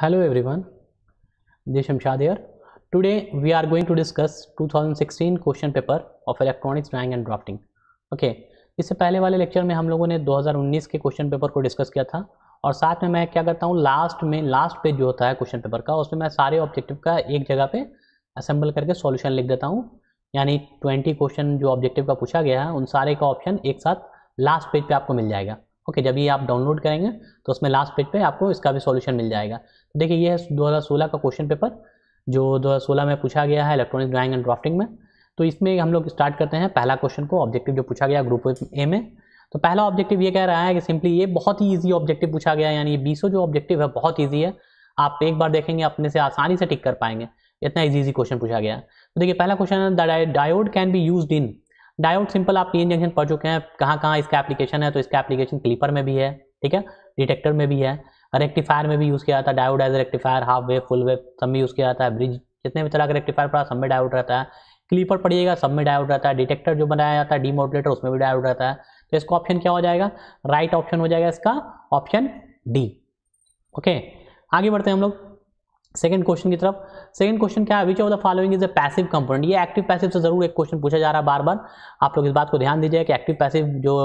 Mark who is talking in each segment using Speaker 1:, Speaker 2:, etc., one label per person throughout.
Speaker 1: Hello everyone Jai Shamshad here today we are going to discuss 2016 question paper of electronics drawing and drafting okay इससे पहले वाले lecture में हम लोगों ने 2019 के क्वेश्चन पेपर को डिस्कस किया था और साथ में मैं क्या करता हूँ लास्ट में लास्ट पेज जो होता है क्वेश्चन पेपर का उसमें मैं सारे ऑब्जेक्टिव का एक जगह पर असेंबल करके सॉल्यूशन लिख देता हूँ यानी ट्वेंटी क्वेश्चन जो ऑब्जेक्टिव का पूछा गया है उन सारे का ऑप्शन एक साथ लास्ट पेज पे आपको मिल जाएगा ओके जब ये आप डाउनलोड करेंगे तो उसमें लास्ट पेज पे आपको इसका भी सॉल्यूशन मिल जाएगा तो देखिए ये है सोलह का क्वेश्चन पेपर जो दो हज़ार सोलह में पूछा गया है इलेक्ट्रॉनिक ड्राइंग एंड ड्राफ्टिंग में तो इसमें हम लोग स्टार्ट करते हैं पहला क्वेश्चन को ऑब्जेक्टिव जो पूछा गया ग्रुप ए में तो पहला ऑब्जेक्टिव ये कह रहा है कि सिंपली ये बहुत ही ईजी ऑब्जेक्टिव पूछा गया यानी बीसों जो ऑब्जेक्टिव है बहुत ईजी है आप एक बार देखेंगे अपने से आसानी से टिक कर पाएंगे इतना इजी इजी क्वेश्चन पूछा गया तो देखिए पहला क्वेश्चन है diode can be use in diode simple आप एन जंक्शन पढ़ चुके हैं कहाँ कहाँ इसका एप्लीकेशन है तो इसका एप्लीकेशन क्लीपर में भी है ठीक है डिटेक्टर में भी है रेक्टिफायर में भी यूज़ किया जाता है diode as rectifier half wave full wave सब में यूज़ किया जाता है ब्रिज जितने भी तरह का रेक्टिफायर पड़ा सब में डायोड रहता है क्लीपर पढ़िएगा सब में डायोड रहता है डिटेक्टर जो बनाया जाता है डीमोडलेटर उसमें भी डायोड रहता है तो इसका ऑप्शन क्या हो जाएगा राइट ऑप्शन हो जाएगा इसका ऑप्शन डी ओके आगे बढ़ते हैं हम लोग सेकेंड क्वेश्चन की तरफ सेकंड क्वेश्चन क्या है which of the following is a passive component ये एक्टिव पैसिव से जरूर एक क्वेश्चन पूछा जा रहा है बार बार आप लोग इस बात को ध्यान दीजिए कि एक्टिव पैसिव जो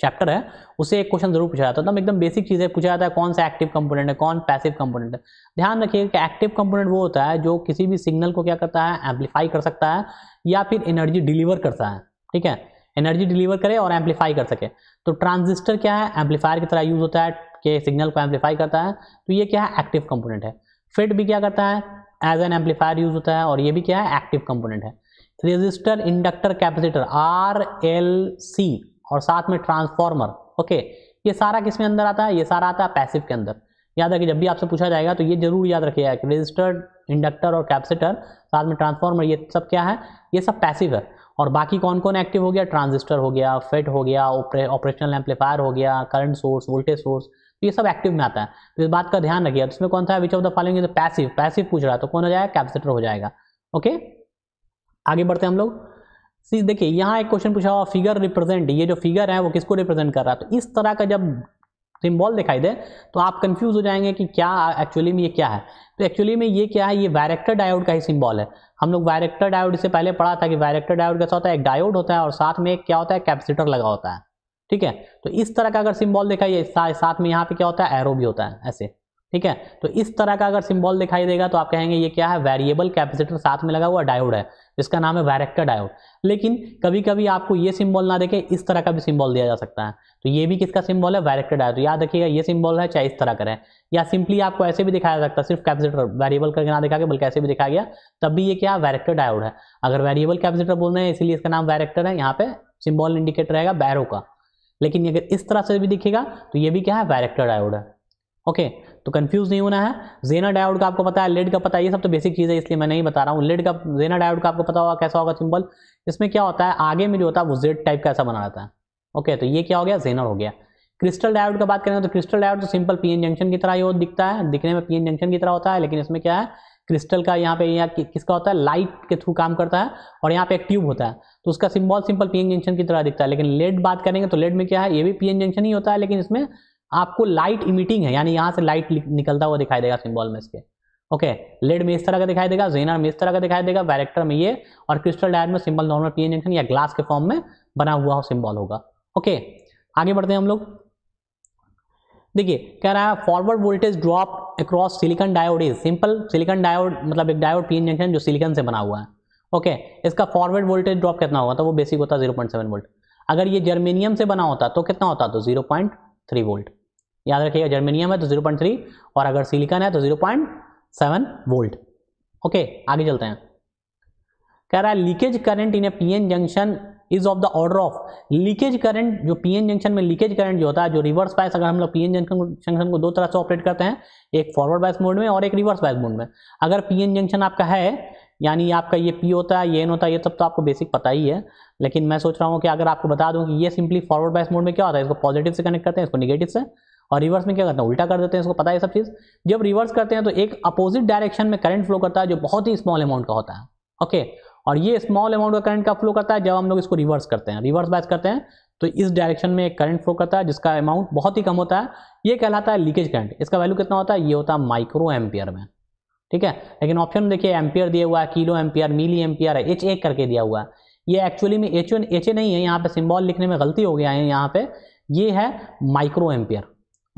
Speaker 1: चैप्टर है उसे एक क्वेश्चन जरूर पूछा जाता है तो एकदम बेसिक चीज़ें पूछा जाता है कौन सा एक्टिव कंपोनेंट है कौन पैसिव कंपोनेंट है ध्यान रखिए कि एक्टिव कंपोनेंट वो होता है जो किसी भी सिग्नल को क्या करता है एम्पलीफाई कर सकता है या फिर एनर्जी डिलीवर करता है ठीक है एनर्जी डिलीवर करे और एम्पलीफाई कर सके तो ट्रांजिस्टर क्या है एम्पलीफायर की तरह यूज होता है कि सिग्नल को एम्पलीफाई करता है तो ये क्या है एक्टिव कंपोनेंट है फिट भी क्या करता है एज एन एम्पलीफायर यूज होता है और ये भी क्या है एक्टिव कंपोनेंट है resistor inductor capacitor R L C और साथ में ट्रांसफॉर्मर ओके ये सारा किस में अंदर आता है ये सारा आता है पैसिव के अंदर याद रखिए जब भी आपसे पूछा जाएगा तो ये जरूर याद रखिएगा कि रजिस्टर इंडक्टर और कैपेसिटर साथ में ट्रांसफॉर्मर ये सब क्या है ये सब पैसिव है और बाकी कौन कौन एक्टिव हो गया ट्रांजिस्टर हो गया फेट हो गया ऑपरेशनल एम्पलीफायर हो गया करंट सोर्स वोल्टेज सोर्स तो ये सब एक्टिव में आता है तो इस बात का ध्यान रखिए इसमें कौन सा which of the following is passive passive पूछ रहा है तो कौन हो जाएगा कैपेसिटर हो जाएगा ओके आगे बढ़ते हैं हम लोग सी देखिए यहाँ एक क्वेश्चन पूछा हुआ फिगर रिप्रेजेंट ये जो फिगर है वो किसको रिप्रेजेंट कर रहा है तो इस तरह का जब सिम्बॉल दिखाई दे तो आप कंफ्यूज हो जाएंगे कि क्या एक्चुअली में ये क्या है तो एक्चुअली में ये क्या है ये वैरेक्टर डायोड का ही सिम्बॉल है हम लोग वैरेक्टर डायोड से पहले पढ़ा था कि वैरेक्टर डायोड कैसा होता है एक डायोड होता है और साथ में एक क्या होता है कैपेसिटर लगा होता है ठीक है तो इस तरह का अगर सिंबल दिखाई सा, साथ में यहाँ पे क्या होता है एरो भी होता है ऐसे ठीक है तो इस तरह का अगर सिंबल दिखाई देगा तो आप कहेंगे ये क्या है वेरिएबल कैपेसिटर साथ में लगा हुआ डायोड है जिसका नाम है वैरेक्टर डायोड लेकिन कभी कभी आपको ये सिंबल ना देखे इस तरह का भी सिंबल दिया जा सकता है तो ये भी किसका सिंबल है वैरेक्टर डायोड तो याद रखिएगा ये सिंबल है चाहे इस तरह का है या सिंपली आपको ऐसे भी दिखाया जा सकता है सिर्फ कैपेसिटर वेरिएबल करके ना दिखा के बल्कि ऐसे भी दिखाया गया तब भी ये क्या वैरेक्टर डायोड है अगर वेरिएबल कैपेसिटर बोल रहे हैं इसलिए इसका नाम वैरेक्टर है यहाँ पे सिंबल इंडिकेट रहेगा बैरो का लेकिन अगर इस तरह से भी दिखेगा तो ये भी क्या है वैरेक्टर डायोड है ओके तो कंफ्यूज नहीं होना है जेना डायोड का आपको पता है लेड का पता है ये सब तो बेसिक चीज़ है इसलिए मैं नहीं बता रहा हूँ लेड का जेना डायोड का आपको पता होगा कैसा होगा सिंबल इसमें क्या होता है आगे में जो होता है वो जेड टाइप का ऐसा बना रहता है ओके तो ये क्या हो गया जेनर हो गया क्रिस्टल डायोड का बात करें तो क्रिस्टल डायोड तो सिंपल पीएन जंक्शन की तरह ही दिखता है दिखने में पीएन जंक्शन की तरह होता है लेकिन इसमें क्या है क्रिस्टल का यहाँ पे यहाँ कि, किसका होता है लाइट के थ्रू काम करता है और यहाँ पे एक ट्यूब होता है तो उसका सिंबल सिंपल पीएन जंक्शन की तरह दिखता है लेकिन लेड बात करेंगे तो लेड में क्या है ये भी पीएन जंक्शन ही होता है लेकिन इसमें आपको लाइट इमिटिंग है यानी यहाँ से लाइट निकलता हुआ दिखाई देगा सिंबल में इसके ओके लेड में इस तरह का दिखाई देगा जेनर में इस तरह का दिखाई देगा वैरेक्टर में ये और क्रिस्टल डायर में सिंबल नॉर्मल पीएन जंक्शन या ग्लास के फॉर्म में बना हुआ हो सिंबल होगा ओके आगे बढ़ते हैं हम लोग देखिए कह रहा है forward voltage drop across silicon diode is simple silicon diode मतलब एक डायोड पीन जंक्शन जो सिलिकन से बना हुआ है ओके okay, इसका फॉरवर्ड वोल्टेज ड्रॉप कितना होगा तो वो बेसिक होता जीरो पॉइंट सेवन वोल्ट अगर ये जर्मेनियम से बना होता तो कितना होता तो जीरो पॉइंट थ्री वोल्ट याद रखिएगा जर्मेनियम है तो जीरो पॉइंट थ्री और अगर सिलिकन है तो zero point seven volt okay आगे चलते हैं कह रहा है leakage current in a PN junction is of the order of leakage current जो पीएन जंक्शन में लीकेज करंट जो होता है जो रिवर्स बायस अगर हम लोग पीएन जंक्शन जंक्शन को दो तरह से ऑपरेट करते हैं एक फॉरवर्ड बायस मोड में और एक रिवर्स बायस मोड में अगर पीएन जंक्शन आपका है यानी आपका ये पी होता है ये एन होता है ये सब तो आपको बेसिक पता ही है लेकिन मैं सोच रहा हूँ कि अगर आपको बता दूँ कि ये सिंपली फॉरवर्ड बायस मोड में क्या होता है इसको पॉजिटिव से कनेक्ट करते हैं इसको निगेटिव से और रिवर्स में क्या करते हैं उल्टा कर देते हैं इसको पता है सब चीज़ जब रिवर्स करते हैं तो एक अपोजिट डायरेक्शन में करंट फ्लो करता है जो बहुत ही स्मॉल अमाउंट का होता है ओके okay, और ये स्मॉल अमाउंट का करंट का फ्लो करता है जब हम लोग इसको रिवर्स करते हैं रिवर्स बैच करते हैं तो इस डायरेक्शन में एक करंट फ्लो करता है जिसका अमाउंट बहुत ही कम होता है ये कहलाता है लीकेज करंट इसका वैल्यू कितना होता है ये होता है माइक्रो एम्पियर में ठीक है लेकिन ऑप्शन में देखिए एम्पियर दिया हुआ है किलो एम्पियर मिली एम्पियर है एच ए करके दिया हुआ है ये एक्चुअली में एच एच ए नहीं है यहाँ पे सिम्बॉल लिखने में गलती हो गया है यहाँ पे ये है माइक्रो एम्पियर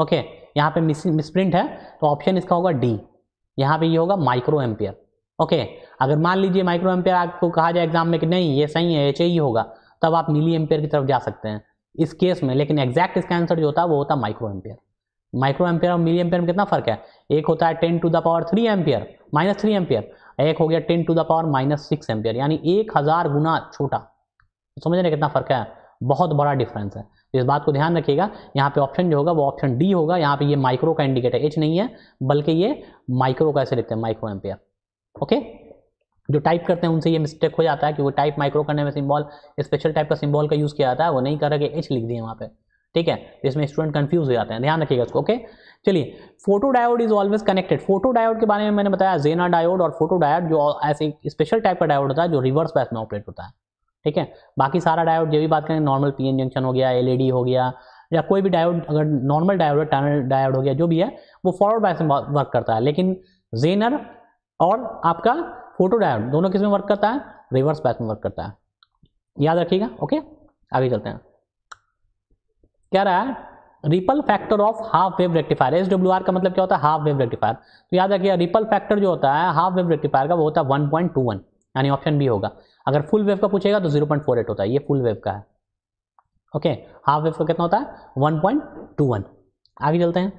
Speaker 1: ओके यहाँ पे मिस मिसप्रिंट है तो ऑप्शन इसका होगा डी यहाँ पे ये होगा माइक्रो एम्पियर ओके अगर मान लीजिए माइक्रो एम्पेयर आपको कहा जाए एग्जाम में कि नहीं ये सही है ये चाहिए होगा तब आप मिली एम्पेयर की तरफ जा सकते हैं इस केस में लेकिन एग्जैक्ट इसका आंसर जो होता है वो होता है माइक्रो एम्पेयर माइक्रो एम्पेयर और मिली एम्पेयर में कितना फर्क है एक होता है ten to the power three ampere minus three ampere एक हो गया ten to the power minus six ampere यानी एक हज़ार गुना छोटा समझ रहे कितना फ़र्क है बहुत बड़ा डिफरेंस है तो इस बात को ध्यान रखिएगा यहाँ पे ऑप्शन जो होगा वो ऑप्शन डी होगा यहाँ पे ये माइक्रो का इंडिकेटर एच नहीं है बल्कि ये माइक्रो का ऐसे लिखते हैं माइक्रो एम्पेयर ओके जो टाइप करते हैं उनसे ये मिस्टेक हो जाता है कि वो टाइप माइक्रो करने में सिंबल स्पेशल टाइप का सिम्बॉल का यूज़ किया जाता है वो नहीं कर रहा कि एच लिख दिए वहाँ पे ठीक है इसमें स्टूडेंट कंफ्यूज हो जाते हैं ध्यान रखिएगा इसको ओके चलिए photo diode is always connected photo diode के बारे में मैंने बताया जेना डायोड और फोटो डायोड जो ऐसे स्पेशल टाइप का डायोड होता है जो रिवर्स बैस में ऑपरेट होता है ठीक है बाकी सारा डायोड जो भी बात करें नॉर्मल पी जंक्शन हो गया एल हो गया या कोई भी डायोड अगर नॉर्मल डायोड टनल डायोड हो गया जो भी है वो फॉरवर्ड बैस में वर्क करता है लेकिन जेनर और आपका फोटो डायोड दोनों किस में वर्क करता है रिवर्स बैक में वर्क करता है याद रखिएगा ओके आगे चलते हैं क्या रहा है ripple factor of half wave rectifier S W R का मतलब क्या होता है हाफ वेव रेक्टिफायर तो याद रखिए रिपल फैक्टर जो होता है हाफ वेव रेक्टिफायर का वो होता है वन पॉइंट टू वन यानी ऑप्शन बी होगा अगर फुल वेव का पूछेगा तो जीरो पॉइंट फोर एट होता है ये फुल वेव का है ओके हाफ वेव का कितना होता है वन पॉइंट टू वन आगे चलते हैं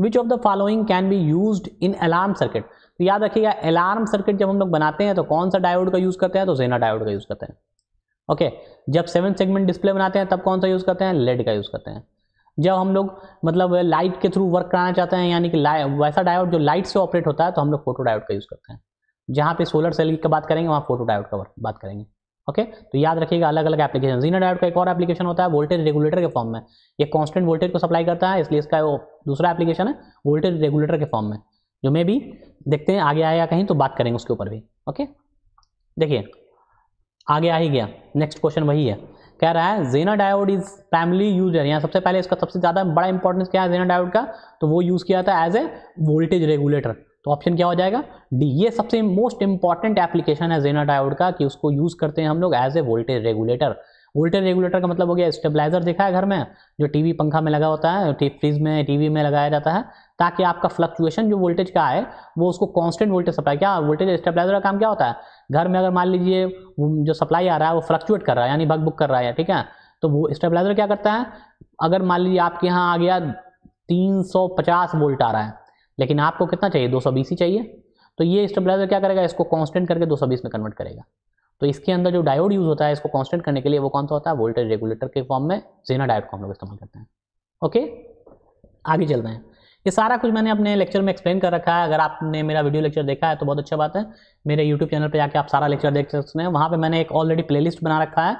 Speaker 1: which of the following can be use in alarm circuit तो याद रखिएगा अलार्म सर्किट जब हम लोग बनाते हैं तो कौन सा डायोड का यूज़ करते हैं तो जेना डायोड का यूज़ करते हैं ओके जब सेवन सेगमेंट डिस्प्ले बनाते हैं तब कौन सा यूज़ करते हैं लेड का यूज़ करते हैं जब हम लोग मतलब लाइट के थ्रू वर्क कराना चाहते हैं यानी कि वैसा डायोड जो लाइट से ऑपरेट होता है तो हम लोग फोटो डायोड का यूज़ करते हैं जहाँ पे सोलर सेल की बात करेंगे वहाँ फोटो डायोड का बात करेंगे ओके तो याद रखिएगा अलग अलग एप्लीकेशन जीना डायोड का एक और एप्लीकेशन होता है वोल्टेज रेगुलेटर के फॉर्म में ये कॉन्स्टेंट वोल्टेज को सप्लाई करता है इसलिए इसका वो दूसरा एप्लीकेशन है वोल्टेज रेगुलेटर के फॉर्म में जो मे भी देखते हैं आगे आया कहीं तो बात करेंगे उसके ऊपर भी ओके देखिए आगे आ ही गया नेक्स्ट क्वेश्चन वही है कह रहा है Zener diode is primarily use है यहाँ सबसे पहले इसका सबसे ज़्यादा बड़ा इंपॉर्टेंस क्या है जेना डायोड का तो वो यूज़ किया जाता है एज ए वोल्टेज रेगुलेटर तो ऑप्शन क्या हो जाएगा डी ये सबसे मोस्ट इंपॉर्टेंट एप्लीकेशन है जेना डायोड का कि उसको यूज़ करते हैं हम लोग as a voltage regulator voltage regulator का मतलब हो गया स्टेबलाइजर देखा है घर में जो टीवी पंखा में लगा होता है फ्रिज में टीवी में लगाया जाता है ताकि आपका फ्लक्चुएशन जो वोल्टेज का है वो उसको कांस्टेंट वोल्टेज सप्लाई क्या वोल्टेज स्टेबलाइजर का काम क्या होता है घर में अगर मान लीजिए जो सप्लाई आ रहा है वो फ्लक्चुएट कर रहा है यानी भग बुक कर रहा है ठीक है तो वो स्टेबलाइजर क्या करता है अगर मान लीजिए आपके यहाँ आ गया पचास वोल्ट आ रहा है लेकिन आपको कितना चाहिए बीस ही चाहिए तो ये स्टेबलाइजर क्या करेगा इसको कांस्टेंट करके 220 में कन्वर्ट करेगा तो इसके अंदर जो डायोड यूज़ होता है इसको कॉन्स्टेंट करने के लिए वो कौन सा होता है वोल्टेज रेगुलेटर के फॉर्म में जीना डायोड को हम लोग इस्तेमाल करते हैं ओके आगे चल रहे हैं ये सारा कुछ मैंने अपने लेक्चर में एक्सप्लेन कर रखा है अगर आपने मेरा वीडियो लेक्चर देखा है तो बहुत अच्छा बात है मेरे यूट्यूब चैनल पर जाकर आप सारा लेक्चर देख सकते हैं वहाँ पर मैंने एक ऑलरेडी प्ले बना रखा है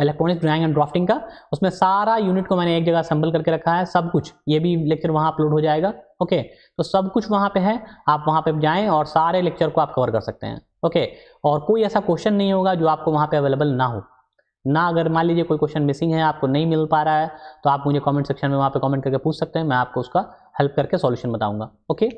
Speaker 1: इलेक्ट्रॉनिक्स ड्राइंग एंड ड्राफ्टिंग का उसमें सारा यूनिट को मैंने एक जगह असेंबल करके रखा है सब कुछ ये भी लेक्चर वहाँ अपलोड हो जाएगा ओके तो सब कुछ वहाँ पे है आप वहाँ पे जाएं और सारे लेक्चर को आप कवर कर सकते हैं ओके और कोई ऐसा क्वेश्चन नहीं होगा जो आपको वहाँ पे अवेलेबल ना हो ना अगर मान लीजिए कोई क्वेश्चन मिसिंग है आपको नहीं मिल पा रहा है तो आप मुझे कमेंट सेक्शन में वहाँ पे कमेंट करके पूछ सकते हैं मैं आपको उसका हेल्प करके सॉल्यूशन बताऊंगा okay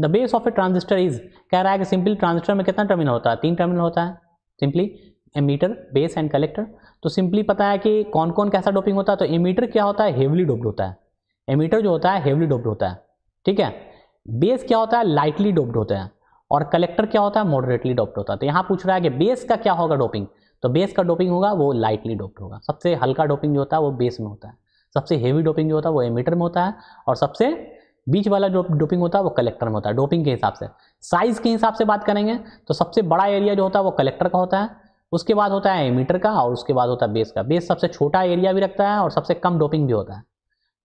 Speaker 1: the base of a transistor is कह रहा है कि सिंपली ट्रांजिस्टर में कितना टर्मिनल होता है तीन टर्मिनल होता है simply emitter base and collector तो सिंपली पता है कि कौन कौन कैसा डोपिंग होता है तो एमीटर क्या होता है हेवली डोप्ड होता है एमीटर जो होता है हेवली डोप्ड होता है ठीक है बेस क्या होता है लाइटली डोप्ड होता है और कलेक्टर क्या होता है मॉडरेटली डोप्ड होता है तो यहाँ पूछ रहा है कि बेस का क्या होगा डोपिंग तो बेस का डोपिंग होगा वो लाइटली डोप्ड होगा सबसे हल्का डोपिंग जो होता है वो बेस में होता है सबसे हेवी डोपिंग जो होता है वो एमीटर में होता है और सबसे बीच वाला जो डोपिंग होता है वो कलेक्टर में होता है डोपिंग के हिसाब से साइज के हिसाब से बात करेंगे तो सबसे बड़ा एरिया जो होता है वो कलेक्टर का होता है उसके बाद होता है एमीटर का और उसके बाद होता है बेस का बेस सबसे छोटा एरिया भी रखता है और सबसे कम डोपिंग भी होता है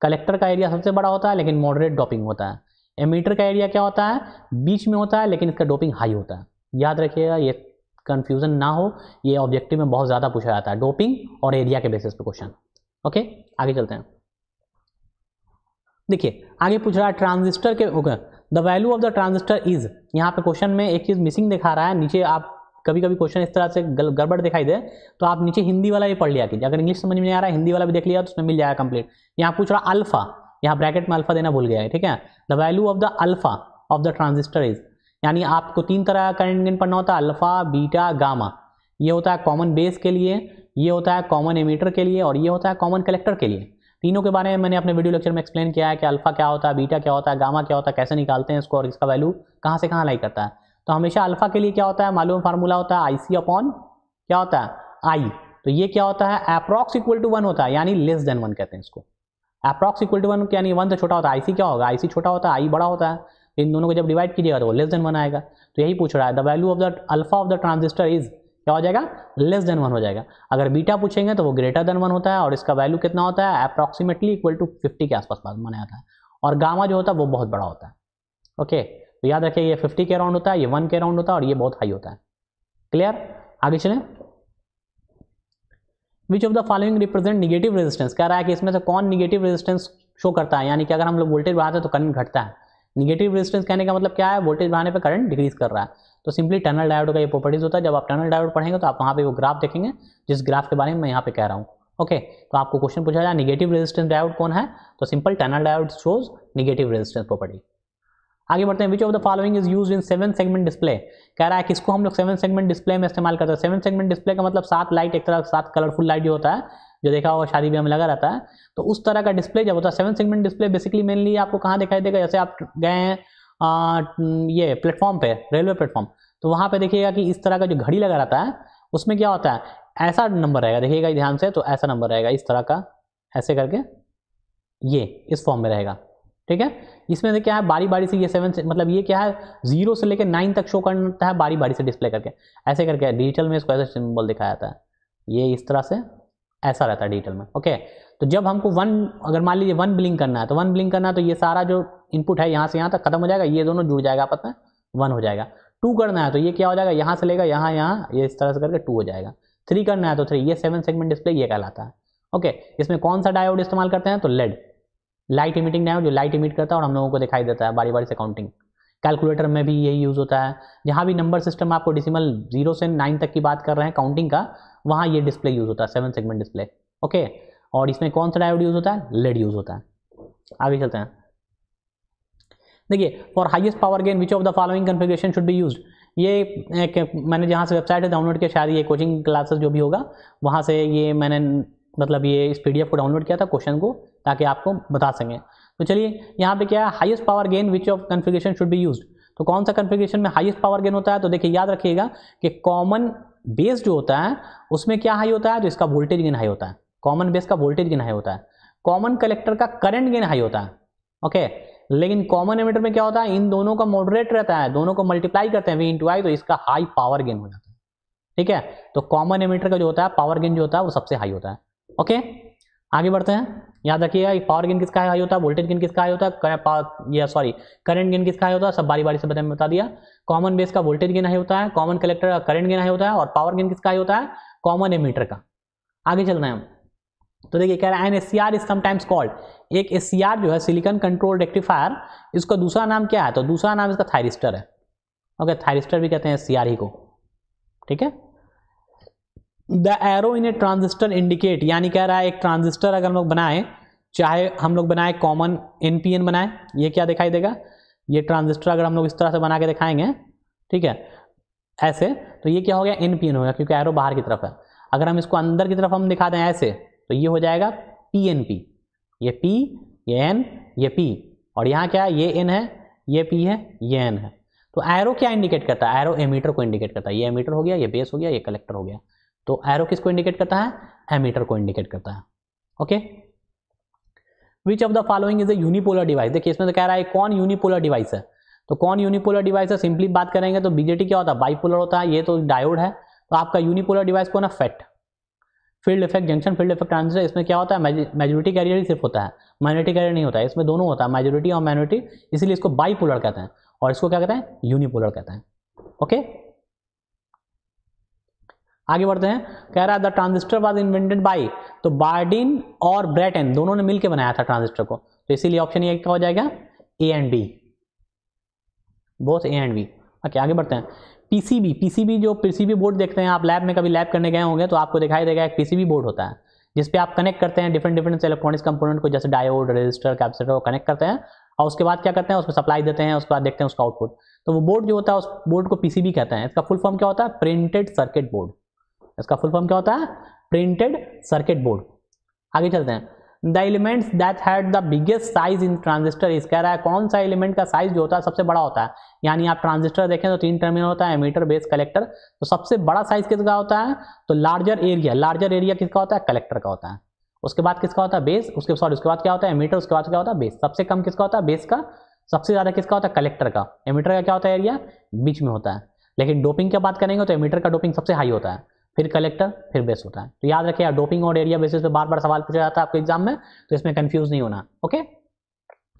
Speaker 1: कलेक्टर का एरिया सबसे बड़ा होता है लेकिन मॉडरेट डोपिंग होता है एमीटर का एरिया क्या होता है बीच में होता है लेकिन इसका डोपिंग हाई होता है याद रखिएगा ये कन्फ्यूजन ना हो ये ऑब्जेक्टिव में बहुत ज़्यादा पूछा जाता है डोपिंग और एरिया के बेसिस पे क्वेश्चन ओके आगे चलते हैं देखिए आगे पूछ रहा है ट्रांजिस्टर के the value of the transistor is यहाँ पे क्वेश्चन में एक चीज़ मिसिंग दिखा रहा है नीचे आप कभी कभी क्वेश्चन इस तरह से गड़बड़ दिखाई दे तो आप नीचे हिंदी वाला भी पढ़ लिया कीजिए अगर इंग्लिश समझ में नहीं आ रहा है हिंदी वाला भी देख लिया तो उसमें मिल जाएगा कंप्लीट यहाँ पूछ रहा अल्फा यहाँ ब्रैकेट में अल्फा देना भूल गया है ठीक है the value of the alpha of the transistor is यानी आपको तीन तरह का करंट गेन पढ़ना होता है अल्फा बीटा गामा ये होता है कॉमन बेस के लिए ये होता है कॉमन एमीटर के लिए और ये होता है कॉमन कलेक्टर के लिए तीनों के बारे में मैंने अपने वीडियो लेक्चर में एक्सप्लेन किया है कि अल्फा क्या होता है बीटा क्या होता है गामा क्या होता है कैसे निकालते हैं इसको और इसका वैल्यू कहाँ से कहाँ लाई करता है तो हमेशा अल्फा के लिए क्या होता है मालूम फार्मूला होता है आई सी अपॉन क्या होता है आई तो ये क्या होता है अप्रॉक्स इक्वल टू वन होता है यानी लेस देन वन कहते हैं इसको अप्रॉक्स इक्वल टू वन यानी वन से तो छोटा होता है आई क्या होगा आई छोटा होता है आई बड़ा होता है इन दोनों को जब डिवाइड कीजिएगा तो लेस देन वन आएगा तो यही पूछ रहा है the value of the alpha of the transistor is क्या हो जाएगा लेस देन वन हो जाएगा अगर बीटा पूछेंगे तो वो ग्रेटर देन वन होता है और इसका वैल्यू कितना होता है अप्रॉक्सीमेटली इक्वल टू फिफ्टी के आसपास माना जाता है और गामा जो होता है वो बहुत बड़ा होता है ओके तो याद रखिए ये फिफ्टी के अराउंड होता है ये वन के अराउंड होता है और ये बहुत हाई होता है क्लियर आगे चलें which of the following represent negative resistance कह रहा है कि इसमें से कौन निगेटिव रेजिस्टेंस शो करता है यानी कि अगर हम लोग वोल्टेज बढ़ाते हैं तो करंट घटता है निगेटिव रेजिस्टेंस कहने का मतलब क्या है वोल्टेज बढ़ाने पर करंट डिक्रीज कर रहा है तो सिंपली टनल डायोड का ये प्रॉपर्टीज होता है जब आप टनल डायोड पढ़ेंगे तो आप वहाँ पे वो ग्राफ देखेंगे जिस ग्राफ के बारे में मैं यहाँ पे कह रहा हूँ ओके okay, तो आपको क्वेश्चन पूछा जाए निगेटिव रेजिस्टेंस डायोड कौन है तो simple tunnel diode shows negative resistance property आगे बढ़ते हैं which of the following is use in seven segment display कह रहा है किसको हम लोग सेवन सेगमेंट डिस्प्ले में इस्तेमाल करते हैं सेवन सेगमेंट डिस्प्ले का मतलब सात लाइट एक तरह सात कलरफुल लाइट जो होता है जो देखा होगा शादी में हमें लगा रहता है तो उस तरह का डिस्प्ले जब होता है seven segment display basically mainly आपको कहाँ दिखाई देगा जैसे आप गए हैं ये प्लेटफॉर्म पे रेलवे प्लेटफॉर्म तो वहाँ पे देखिएगा कि इस तरह का जो घड़ी लगा रहता है उसमें क्या होता है ऐसा नंबर रहेगा देखिएगा ध्यान से तो ऐसा नंबर रहेगा इस तरह का ऐसे करके ये इस फॉर्म में रहेगा ठीक है इसमें क्या है बारी बारी से ये सेवन से मतलब ये क्या है जीरो से लेकर नाइन तक शो करता है बारी बारी से डिस्प्ले करके ऐसे करके डिजिटल में इसको ऐसा सिंबल दिखाया जाता है ये इस तरह से ऐसा रहता है डिजिटल में ओके तो जब हमको वन अगर मान लीजिए वन ब्लिंक करना है तो वन ब्लिंक करना है तो ये सारा जो इनपुट है यहाँ से यहाँ तक खत्म हो जाएगा ये दोनों जुड़ जाएगा आपस में वन हो जाएगा टू करना है तो ये क्या हो जाएगा यहाँ से लेगा यहाँ यहाँ ये इस तरह से करके टू हो जाएगा थ्री करना है तो थ्री ये सेवन सेगमेंट डिस्प्ले ये कहलाता है ओके इसमें कौन सा डायोड इस्तेमाल करते हैं तो लेड लाइट इमिटिंग डायोड जो लाइट इमिट करता है और हम लोगों को दिखाई देता है बारी बारी से काउंटिंग कैलकुलेटर में भी यही यूज़ होता है जहाँ भी नंबर सिस्टम आपको डिसिमल जीरो से नाइन तक की बात कर रहे हैं काउंटिंग का वहाँ ये डिस्प्ले यूज़ होता है सेवन सेगमेंट डिस्प्ले ओके और इसमें कौन सा डायोड यूज़ होता है लेड यूज़ होता है आगे चलते हैं देखिए for highest power gain which of the following configuration should be use ये एक, मैंने जहाँ से वेबसाइट है डाउनलोड किया शायद ये कोचिंग क्लासेस जो भी होगा वहाँ से ये मैंने मतलब ये इस पीडीएफ को डाउनलोड किया था क्वेश्चन को ताकि आपको बता सकें तो चलिए यहाँ पे क्या है highest power gain which of configuration should be use तो कौन सा कन्फिग्रेशन में हाइएस्ट पावर गेन होता है तो देखिए याद रखिएगा कि कॉमन बेस जो होता है उसमें क्या हाई होता है तो इसका वोल्टेज गेन हाई होता है कॉमन बेस का वोल्टेज गेन हाई होता है कॉमन कलेक्टर का करंट गेन हाई होता है ओके लेकिन कॉमन एमिटर में क्या होता है इन दोनों का मॉडरेट रहता है दोनों को मल्टीप्लाई करते हैं वी इंटू आई तो इसका हाई पावर गेन हो जाता है ठीक है तो कॉमन एमिटर का जो होता है पावर गेन जो होता है वो सबसे हाई होता है ओके आगे बढ़ते हैं याद रखिएगा पावर गेन किसका हाई होता है वोल्टेज गेन किसका हाई होता है पावर या सॉरी करंट गेन किसका हाई होता है सब बारी बारी से बताने बता दिया कॉमन बेस का वोल्टेज गेन हाई होता है कॉमन कलेक्टर का करंट गेन हाई होता है और पावर गेन किसका हाई होता है कॉमन एमीटर का आगे चलना है हम तो देखिए कह रहा है an S C R is sometimes called एक एस सी आर जो है सिलिकन कंट्रोल रेक्टिफायर इसका दूसरा नाम क्या है तो दूसरा नाम इसका थायरिस्टर है ओके थायरिस्टर भी कहते हैं एस सी आर ही को ठीक है the arrow in a transistor indicate यानी कह रहा है एक ट्रांजिस्टर अगर हम लोग बनाए चाहे हम लोग बनाए कॉमन एन पी एन बनाए ये क्या दिखाई देगा ये ट्रांजिस्टर अगर हम लोग इस तरह से बना के दिखाएंगे ठीक है ऐसे तो ये क्या हो गया एन पी एन हो गया क्योंकि एरो बाहर की तरफ है अगर हम इसको अंदर की तरफ हम दिखा दें ऐसे तो ये हो जाएगा पी एन पी ये पी ये एन ये पी और यहाँ क्या है ये एन है ये पी है ये एन है तो एरो क्या इंडिकेट करता है एरो एमीटर को इंडिकेट करता है ये एमीटर हो गया ये बेस हो गया ये कलेक्टर हो गया तो एरो किसको इंडिकेट करता है एमीटर को इंडिकेट करता है okay which of the following is a unipolar device देखिए इसमें तो कह रहा है कौन यूनिपोलर डिवाइस है तो कौन यूनिपोलर डिवाइस है सिंपली बात करेंगे तो बीजेटी क्या होता है बाईपोलर होता है ये तो डायोड है तो आपका यूनिपोलर डिवाइस कौन है FET field effect junction field effect transistor इसमें क्या होता है मेजोरिटी कैरियर ही सिर्फ होता है माइनॉरिटी कैरियर नहीं होता है इसमें दोनों होता है मेजोरिटी और माइनॉरिटी इसीलिए इसको बाईपोलर कहते हैं और इसको क्या कहते हैं यूनिपोलर कहते हैं ओके okay? आगे बढ़ते हैं कह रहा है the transistor was invented by तो बार्डिन और ब्रेटन दोनों ने मिलकर बनाया था ट्रांजिस्टर को तो इसीलिए ऑप्शन ये क्या हो जाएगा A and B both A and B okay आगे बढ़ते हैं पीसीबी पीसीबी जो पीसीबी बोर्ड देखते हैं आप लैब में कभी लैब करने गए होंगे तो आपको दिखाई देगा एक पीसीबी बोर्ड होता है जिस पे आप कनेक्ट करते हैं डिफरेंट डिफरेंट इलेक्ट्रॉनिक्स कंपोनेंट को जैसे डायोड रजिस्टर कैपेसिटर को कनेक्ट करते हैं और उसके बाद क्या करते हैं उसको सप्लाई देते हैं उसके बाद देखते हैं उसका आउटपुट तो वो बोर्ड जो होता है उस बोर्ड को पीसीबी कहते हैं इसका फुल फॉर्म क्या होता है प्रिंटेड सर्किट बोर्ड इसका फुल फॉर्म क्या होता है प्रिंटेड सर्किट बोर्ड आगे चलते हैं the elements that had the biggest size in transistor is कह रहा है कौन सा एलिमेंट का साइज जो होता है सबसे बड़ा होता है यानी आप ट्रांजिस्टर देखें तो तीन टर्मिनल होता है एमीटर बेस कलेक्टर तो सबसे बड़ा साइज किसका होता है तो लार्जर एरिया लार्जर एरिया किसका होता है कलेक्टर का होता है उसके बाद किसका होता है बेस उसके सॉरी उसके बाद क्या होता है एमीटर उसके बाद क्या होता है बेस सबसे कम किसका होता है बेस का सबसे ज़्यादा किसका होता है कलेक्टर का एमीटर का क्या होता है एरिया बीच में होता है लेकिन डोपिंग की बात करेंगे तो एमीटर का डोपिंग सबसे हाई होता है फिर कलेक्टर फिर बेस होता है तो याद रखिए डोपिंग और एरिया बेसिस पे बार बार सवाल पूछा जाता है आपके एग्जाम में तो इसमें कंफ्यूज नहीं होना ओके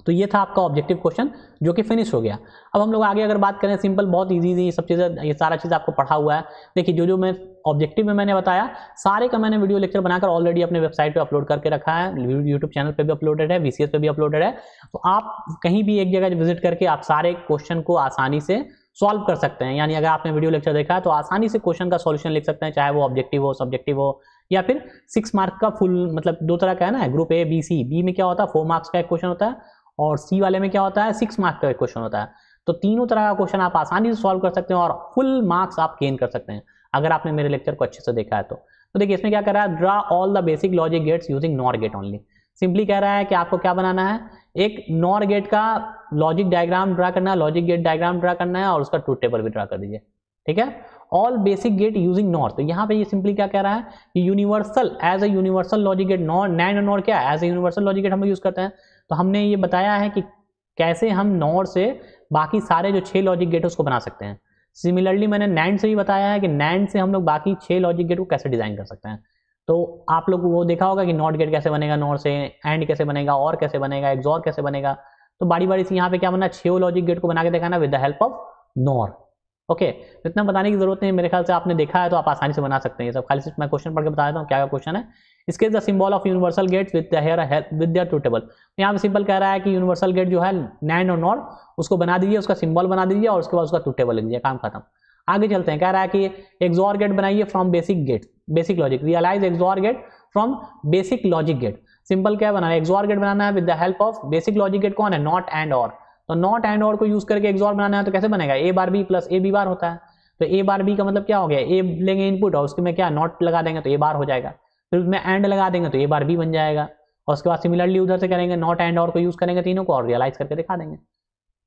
Speaker 1: तो ये था आपका ऑब्जेक्टिव क्वेश्चन जो कि फिनिश हो गया अब हम लोग आगे अगर बात करें सिंपल बहुत इजी इजी सब चीज़ें ये सारा चीज़ आपको पढ़ा हुआ है देखिए जो जो मैं ऑब्जेक्टिव में मैंने बताया सारे का मैंने वीडियो लेक्चर बनाकर ऑलरेडी अपने वेबसाइट पे अपलोड करके रखा है यूट्यूब चैनल पे भी अपलोडेड है वीसीएस पे भी अपलोडेड है तो आप कहीं भी एक जगह विजिट करके आप सारे क्वेश्चन को आसानी से सॉल्व कर सकते हैं यानी अगर आपने वीडियो लेक्चर देखा है तो आसानी से क्वेश्चन का सॉल्यूशन लिख सकते हैं चाहे वो ऑब्जेक्टिव हो सब्जेक्टिव हो या फिर सिक्स मार्क का फुल मतलब दो तरह का है ना group A B C B में क्या होता है फोर मार्क्स का एक क्वेश्चन होता है और सी वाले में क्या होता है सिक्स मार्क का एक क्वेश्चन होता है तो तीनों तरह का क्वेश्चन आप आसानी से सॉल्व कर सकते हैं और फुल मार्क्स आप गेन कर सकते हैं अगर आपने मेरे लेक्चर को अच्छे से देखा है तो, तो देखिए इसमें क्या कर रहा है draw all the basic logic gates using NOR gate only simply कह रहा है कि आपको क्या बनाना है एक नॉर गेट का लॉजिक डायग्राम ड्रा करना है लॉजिक गेट डायग्राम ड्रा करना है और उसका ट्रूथ टेबल भी ड्रा कर दीजिए ठीक है all basic gate using NOR तो यहाँ पे ये सिंपली क्या कह रहा है कि universal as a universal logic gate NOR NAND NOR क्या as a universal logic gate हम यूज करते हैं तो हमने ये बताया है कि कैसे हम नॉर से बाकी सारे जो छह लॉजिक गेट उसको बना सकते हैं सिमिलरली मैंने नैंड से भी बताया है कि नैंड से हम लोग बाकी छह लॉजिक गेट को कैसे डिजाइन कर सकते हैं तो आप लोग वो देखा होगा कि नॉट गेट कैसे बनेगा नॉर से एंड कैसे बनेगा और कैसे बनेगा एग्जॉर कैसे बनेगा तो बारी बारी से यहाँ पे क्या बनना छो लॉजिक गेट को बना के दिखाना with the help of NOR okay इतना बताने की जरूरत नहीं मेरे ख्याल से आपने देखा है तो आप आसानी से बना सकते हैं सब खाली सिर्फ मैं क्वेश्चन पढ़ के बता देता हूँ क्या क्या क्वेश्चन है इसके the symbol of universal gates with with their टू टेबल यहाँ पे सिंपल कह रहा है कि यूनिवर्सल गेट जो है नैंड और नॉर उसको बना दीजिए उसका सिंबल बना दीजिए और उसके बाद उसका टू टेबल लिख दीजिए काम खत्म आगे चलते हैं कह रहा है कि एग्जॉर गेट बनाइए from basic gate basic logic realize XOR gate from basic logic gate simple क्या बनाना है एक्सॉर गेट बनाना है with the help of basic logic gate कौन है नॉट एंड और तो नॉट एंड और को यूज करके एक्सॉर बनाना है तो कैसे बनेगा A bar B plus A B bar होता है तो ए बार बी का मतलब क्या हो गया ए लेंगे इनपुट और उसके में क्या नॉट लगा देंगे तो ए बार हो जाएगा फिर उसमें एंड लगा देंगे तो ए बार बी बन जाएगा और उसके बाद सिमिलरली उधर से करेंगे नॉट एंड और को यूज करेंगे तीनों को और रियलाइज करके दिखा देंगे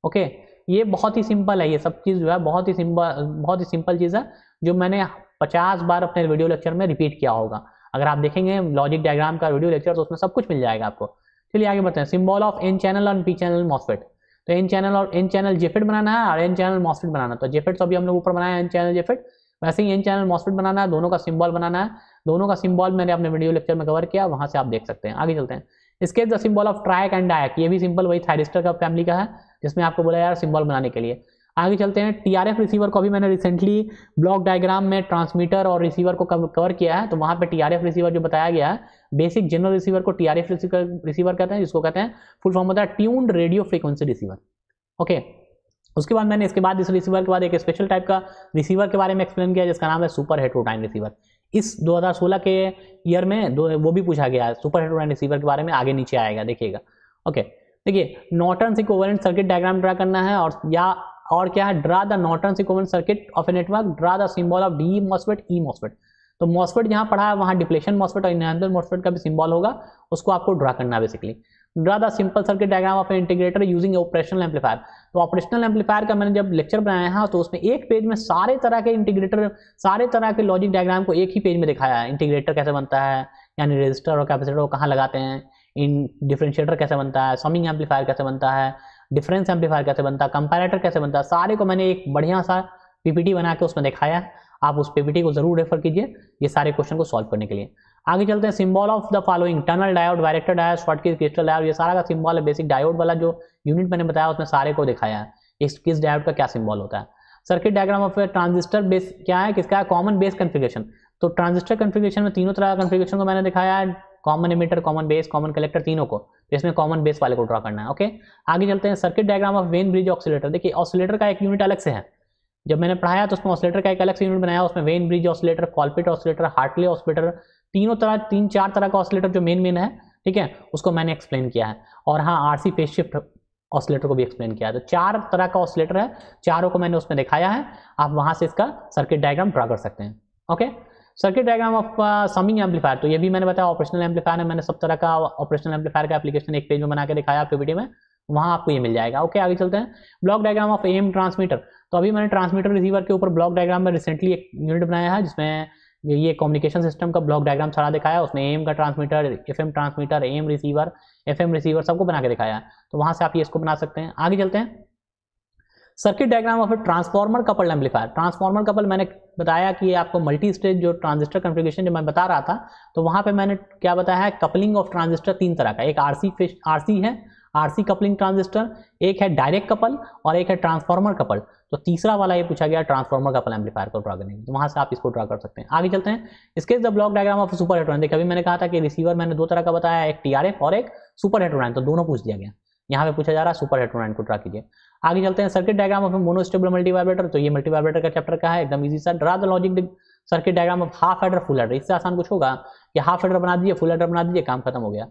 Speaker 1: ओके ये बहुत ही सिंपल है ये सब चीज़ जो है बहुत ही सिंपल बहुत ही सिंपल चीज़ है जो मैंने पचास बार अपने वीडियो लेक्चर में रिपीट किया होगा अगर आप देखेंगे लॉजिक डायग्राम का वीडियो लेक्चर तो उसमें सब कुछ मिल जाएगा आपको चलिए आगे बढ़ते हैं सिंबल ऑफ एन चैनल और पी चैनल मॉसफेट तो एन चैनल और एन चैनल जेफेट बनाना है और एन चैनल मॉसफेट बनाना तो जेफेट तो अभी हम लोग ऊपर बनाया एन चैनल जेफेट वैसे ही एन चैनल मॉसफेट बनाना है दोनों का सिंबल बनाना है दोनों का सिंबल मैंने अपने वीडियो लेक्चर में कवर किया वहां से आप देख सकते हैं आगे चलते हैं इसके the symbol of TRIAC and DIAC ये भी सिंबल वही थायरिस्टर का फैमिली का है जिसमें आपको बोला यार सिंबल बनाने के लिए आगे चलते हैं टीआरएफ रिसीवर को भी मैंने रिसेंटली ब्लॉक डायग्राम में ट्रांसमीटर और रिसीवर को कवर किया है तो वहां पे टीआरएफ रिसीवर जो बताया गया है बेसिक जनरल रिसीवर को टीआरएफ रिसीवर रिसीवर कहते हैं जिसको कहते हैं फुल फॉर्म होता है tuned radio frequency receiver okay उसके बाद मैंने इसके बाद इस रिसीवर के बाद एक स्पेशल टाइप का रिसीवर के बारे में एक्सप्लेन किया जिसका नाम है सुपर हेट्रोटाइन रिसीवर इस 2016 के ईयर में दो वो भी पूछा गया है सुपर हेट्रोटाइन रिसीवर के बारे में आगे नीचे आएगा देखिएगा ओके देखिए Norton equivalent circuit diagram draw करना है और या और क्या है draw the Norton equivalent circuit of a network draw the symbol of D MOSFET E MOSFET तो मॉसफेट जहां पढ़ा है वहां डिप्लेशन मॉसफेट और इनहेंसर मॉसफेट का भी सिंबल होगा उसको आपको ड्रा करना है basically draw the simple circuit diagram of integrator using operational amplifier तो ऑपरेशनल एम्पलीफायर का मैंने जब लेक्चर बनाया है तो उसमें एक पेज में सारे तरह के इंटीग्रेटर सारे तरह के लॉजिक डायग्राम को एक ही पेज में दिखाया है इंटीग्रेटर कैसे बनता है यानी रजिस्टर और कैपेसिटर को कहाँ लगाते हैं इन डिफ्रेंशिएटर कैसे बनता है समिंग एम्पलीफायर कैसे बनता है डिफरेंस एम्पलीफायर कैसे बनता कंपैरेटर कैसे बनता सारे को मैंने एक बढ़िया सा पीपीटी बना के उसमें दिखाया है आप उस पीपीटी को जरूर रेफर कीजिए ये सारे क्वेश्चन को सॉल्व करने के लिए आगे चलते हैं symbol of the following tunnel diode varactor diode Schottky crystal diode ये सारा का सिंबल है बेसिक डायोड वाला जो यूनिट मैंने बताया उसमें सारे को दिखाया है इस किस डायोड का क्या सिंबल होता है circuit diagram of transistor base क्या है किसका कॉमन बेस कन्फिगेशन तो ट्रांजिस्टर कॉन्फ़िगरेशन में तीनों तरह का कॉन्फ़िगरेशन को मैंने दिखाया है common emitter common base common collector तीनों को तो इसमें कॉमन बेस वाले को ड्रा करना है ओके आगे चलते हैं circuit diagram of Wien bridge oscillator देखिए ऑक्सीटर का एक यूनिट अलग से है जब मैंने पढ़ाया तो उसमें ऑक्सीटर का एक अलग से यूनिट बनाया उसमें Wien bridge oscillator Colpitts oscillator Hartley oscillator तीनों तरह तीन चार तरह का ऑक्सीटर जो मेन मेन है ठीक है उसको मैंने एक्सप्लेन किया है और हाँ आर सी शिफ्ट ऑसिलेटर को भी एक्सप्लेन किया है तो चार तरह का ऑसिलेटर है चारों को मैंने उसमें दिखाया है आप वहां से इसका सर्किट डायग्राम ड्रा कर सकते हैं okay circuit diagram of summing amplifier तो ये भी मैंने बताया ऑपरेशनल एम्पलीफायर है मैंने सब तरह का ऑपरेशनल एम्पलीफायर का एप्लीकेशन एक पेज में बना के दिखाया आपके वीडियो में वहां आपको ये मिल जाएगा ओके आगे चलते हैं block diagram of AM transmitter तो अभी मैंने ट्रांसमीटर रिसीवर के ऊपर ब्लॉक डायग्राम में रिसेंटली एक यूनिट बनाया है जिसमें ये कम्युनिकेशन सिस्टम का ब्लॉक डायग्राम सारा दिखाया उसमें एम का transmitter FM transmitter AM receiver FM receiver सबको बना के दिखाया तो वहां से आप ये इसको बना सकते हैं आगे चलते हैं circuit diagram of a transformer couple amplifier transformer couple मैंने बताया कि आपको मल्टी स्टेज जो ट्रांजिस्टर कॉन्फ़िगरेशन जो मैं बता रहा था तो वहाँ पे मैंने क्या बताया है कपलिंग ऑफ ट्रांजिस्टर तीन तरह का एक आरसी आरसी है आरसी कपलिंग ट्रांजिस्टर एक है डायरेक्ट कपल और एक है ट्रांसफार्मर कपल तो तीसरा वाला ये पूछा गया ट्रांसफार्मर कपल एम्पलीफायर को ड्रा करने तो वहाँ से आप इसको ड्रा कर सकते हैं आगे चलते हैं इसके the block diagram of super heterodyne देखिए अभी मैंने कहा था कि रिसीवर मैंने दो तरह का बताया एक टीआरएफ और एक सुपर हेट्रोन तो दोनों पूछ दिया गया यहाँ पे पूछा जा रहा है सुपर हेट्रोनाइन को ड्रा कीजिए आगे चलते हैं circuit diagram of monostable multivibrator तो ये मल्टीवाइब्रेटर का चैप्टर का है एकदम इजी सा draw the logic circuit diagram of half adder full adder इससे आसान कुछ होगा कि हाफ एडर बना दीजिए फुल एडर बना दीजिए काम खत्म हो गया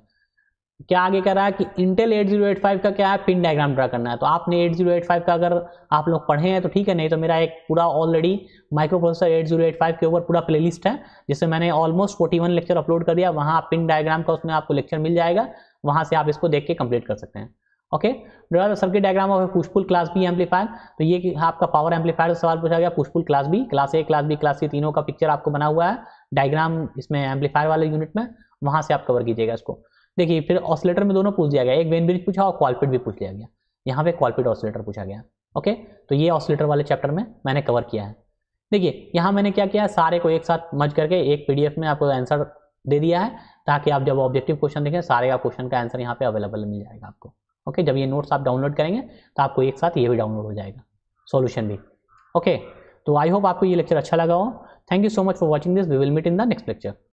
Speaker 1: क्या आगे कह रहा है कि इंटेल 8085 का क्या है पिन डायग्राम ड्रा करना है तो आपने 8085 का अगर आप लोग पढ़े हैं तो ठीक है नहीं तो मेरा एक पूरा ऑलरेडी माइक्रो प्रोसेसर 8085 के ऊपर पूरा प्लेलिस्ट है जिससे मैंने ऑलमोस्ट 41 लेक्चर अपलोड कर दिया वहाँ पिन डायग्राम का उसमें आपको लेक्चर मिल जाएगा वहाँ से आप इसको देख के कंप्लीट कर सकते हैं ओके डॉलर circuit diagram of push pull class B amplifier तो ये हाँ, आपका पावर एम्पलीफायर से सवाल पूछा गया push pull class B class A class B class C तीनों का पिक्चर आपको बना हुआ है डायग्राम इसमें एम्पलीफायर वाले यूनिट में वहां से आप कवर कीजिएगा इसको देखिए फिर ऑसलेटर में दोनों पूछ दिया गया एक वेन ब्रिज पूछा और क्वालपिट भी पूछ लिया गया यहाँ पे क्वालपिट ऑसलेटर पूछा गया ओके तो ये ऑसलेटर वाले चैप्टर में मैंने कवर किया है देखिए यहाँ मैंने क्या किया है सारे को एक साथ मच करके एक पी में आपको आंसर दे दिया है ताकि आप जब ऑब्जेक्टिव क्वेश्चन देखें सारे का क्वेश्चन का आंसर यहाँ पे अवेलेबल मिल जाएगा आपको ओके जब ये नोट्स आप डाउनलोड करेंगे तो आपको एक साथ ये भी डाउनलोड हो जाएगा सॉल्यूशन भी ओके तो आई होप आपको ये लेक्चर अच्छा लगा हो thank you so much for watching this we will meet in the next lecture